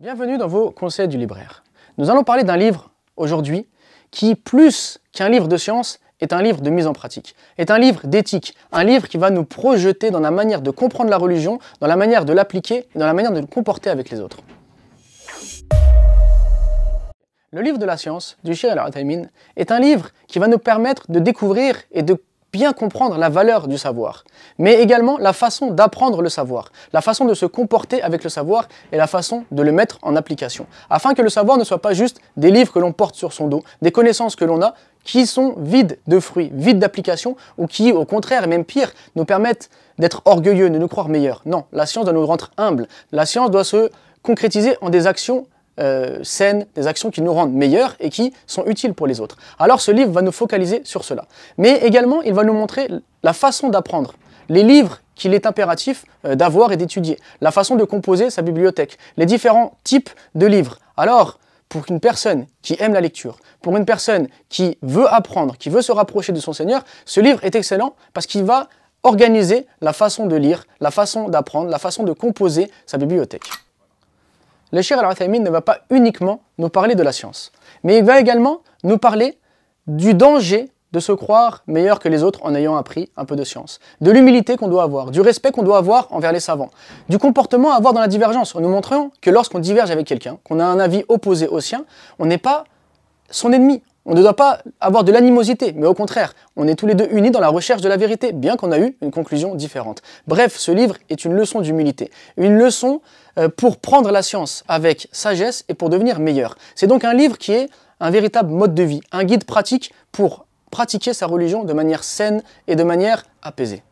Bienvenue dans vos conseils du libraire. Nous allons parler d'un livre aujourd'hui qui, plus qu'un livre de science, est un livre de mise en pratique, est un livre d'éthique, un livre qui va nous projeter dans la manière de comprendre la religion, dans la manière de l'appliquer et dans la manière de le comporter avec les autres. Le livre de la science du Shir al est un livre qui va nous permettre de découvrir et de bien comprendre la valeur du savoir, mais également la façon d'apprendre le savoir, la façon de se comporter avec le savoir et la façon de le mettre en application, afin que le savoir ne soit pas juste des livres que l'on porte sur son dos, des connaissances que l'on a, qui sont vides de fruits, vides d'application, ou qui, au contraire, et même pire, nous permettent d'être orgueilleux, de nous croire meilleurs. Non, la science doit nous rendre humbles, la science doit se concrétiser en des actions euh, des actions qui nous rendent meilleurs et qui sont utiles pour les autres. Alors ce livre va nous focaliser sur cela. Mais également, il va nous montrer la façon d'apprendre, les livres qu'il est impératif euh, d'avoir et d'étudier, la façon de composer sa bibliothèque, les différents types de livres. Alors, pour une personne qui aime la lecture, pour une personne qui veut apprendre, qui veut se rapprocher de son Seigneur, ce livre est excellent parce qu'il va organiser la façon de lire, la façon d'apprendre, la façon de composer sa bibliothèque le Cheikh al rathaymin ne va pas uniquement nous parler de la science, mais il va également nous parler du danger de se croire meilleur que les autres en ayant appris un peu de science, de l'humilité qu'on doit avoir, du respect qu'on doit avoir envers les savants, du comportement à avoir dans la divergence, en nous montrant que lorsqu'on diverge avec quelqu'un, qu'on a un avis opposé au sien, on n'est pas son ennemi, on ne doit pas avoir de l'animosité, mais au contraire, on est tous les deux unis dans la recherche de la vérité, bien qu'on a eu une conclusion différente. Bref, ce livre est une leçon d'humilité, une leçon euh, pour prendre la science avec sagesse et pour devenir meilleur. C'est donc un livre qui est un véritable mode de vie, un guide pratique pour pratiquer sa religion de manière saine et de manière apaisée.